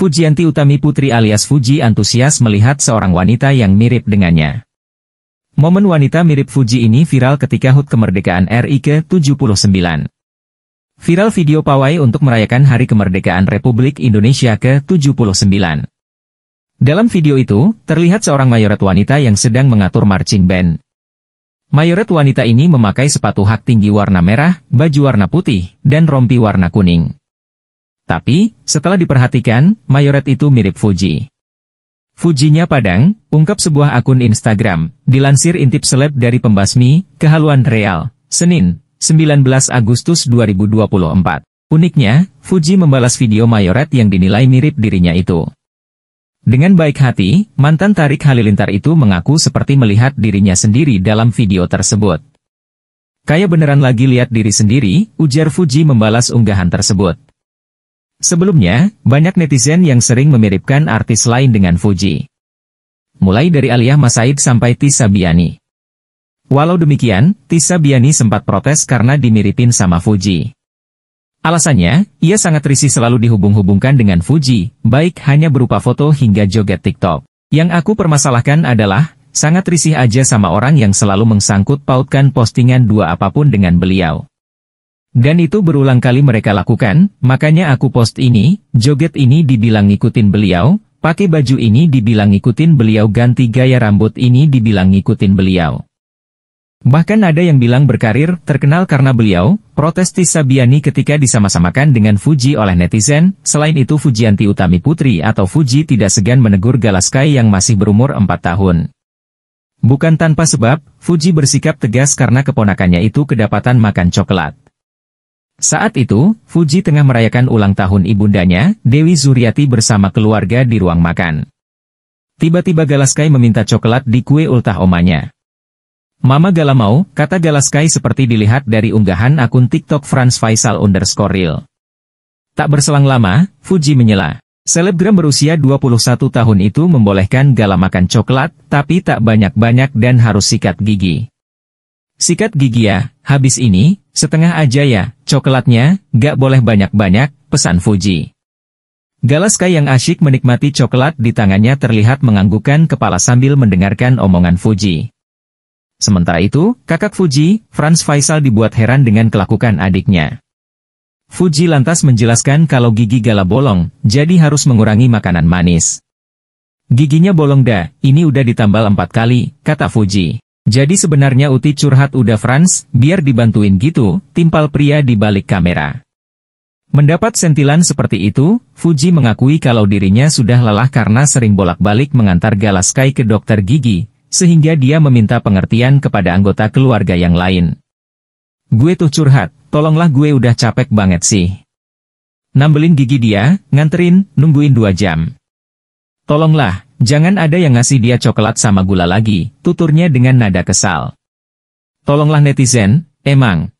Fujianti Utami Putri alias Fuji antusias melihat seorang wanita yang mirip dengannya. Momen wanita mirip Fuji ini viral ketika HUT kemerdekaan RI ke-79. Viral video pawai untuk merayakan Hari Kemerdekaan Republik Indonesia ke-79. Dalam video itu, terlihat seorang mayoret wanita yang sedang mengatur marching band. Mayoret wanita ini memakai sepatu hak tinggi warna merah, baju warna putih, dan rompi warna kuning. Tapi, setelah diperhatikan, mayoret itu mirip Fuji. Fujinya Padang, ungkap sebuah akun Instagram, dilansir intip seleb dari pembasmi, kehaluan real, Senin, 19 Agustus 2024. Uniknya, Fuji membalas video mayoret yang dinilai mirip dirinya itu. Dengan baik hati, mantan Tarik Halilintar itu mengaku seperti melihat dirinya sendiri dalam video tersebut. Kayak beneran lagi lihat diri sendiri, ujar Fuji membalas unggahan tersebut. Sebelumnya, banyak netizen yang sering memiripkan artis lain dengan Fuji. Mulai dari Aliyah Masaid sampai Tisa Biani. Walau demikian, Tisa Biani sempat protes karena dimiripin sama Fuji. Alasannya, ia sangat risih selalu dihubung-hubungkan dengan Fuji, baik hanya berupa foto hingga joget TikTok. Yang aku permasalahkan adalah, sangat risih aja sama orang yang selalu mengsangkut pautkan postingan dua apapun dengan beliau. Dan itu berulang kali mereka lakukan, makanya aku post ini, joget ini dibilang ngikutin beliau, pakai baju ini dibilang ngikutin beliau ganti gaya rambut ini dibilang ngikutin beliau. Bahkan ada yang bilang berkarir terkenal karena beliau, protes Tisa ketika disama-samakan dengan Fuji oleh netizen, selain itu Fujianti Utami Putri atau Fuji tidak segan menegur Galaskai yang masih berumur 4 tahun. Bukan tanpa sebab, Fuji bersikap tegas karena keponakannya itu kedapatan makan coklat. Saat itu, Fuji tengah merayakan ulang tahun ibundanya, Dewi Zuriati bersama keluarga di ruang makan. Tiba-tiba Galaskai meminta coklat di kue ultah omanya. Mama Galamau, kata Galaskai seperti dilihat dari unggahan akun TikTok Franz Faisal underscore real. Tak berselang lama, Fuji menyela. Selebgram berusia 21 tahun itu membolehkan Gala makan coklat, tapi tak banyak-banyak dan harus sikat gigi. Sikat gigi ya, habis ini, setengah aja ya, coklatnya, gak boleh banyak-banyak, pesan Fuji. Galaska yang asyik menikmati coklat di tangannya terlihat menganggukkan kepala sambil mendengarkan omongan Fuji. Sementara itu, kakak Fuji, Franz Faisal dibuat heran dengan kelakukan adiknya. Fuji lantas menjelaskan kalau gigi Gala bolong, jadi harus mengurangi makanan manis. Giginya bolong dah, ini udah ditambal empat kali, kata Fuji. Jadi sebenarnya Uti curhat udah Franz, biar dibantuin gitu, timpal pria di balik kamera. Mendapat sentilan seperti itu, Fuji mengakui kalau dirinya sudah lelah karena sering bolak-balik mengantar Galaskai ke dokter gigi, sehingga dia meminta pengertian kepada anggota keluarga yang lain. Gue tuh curhat, tolonglah gue udah capek banget sih. Nambelin gigi dia, nganterin, nungguin dua jam. Tolonglah, Jangan ada yang ngasih dia coklat sama gula lagi, tuturnya dengan nada kesal. Tolonglah netizen, emang,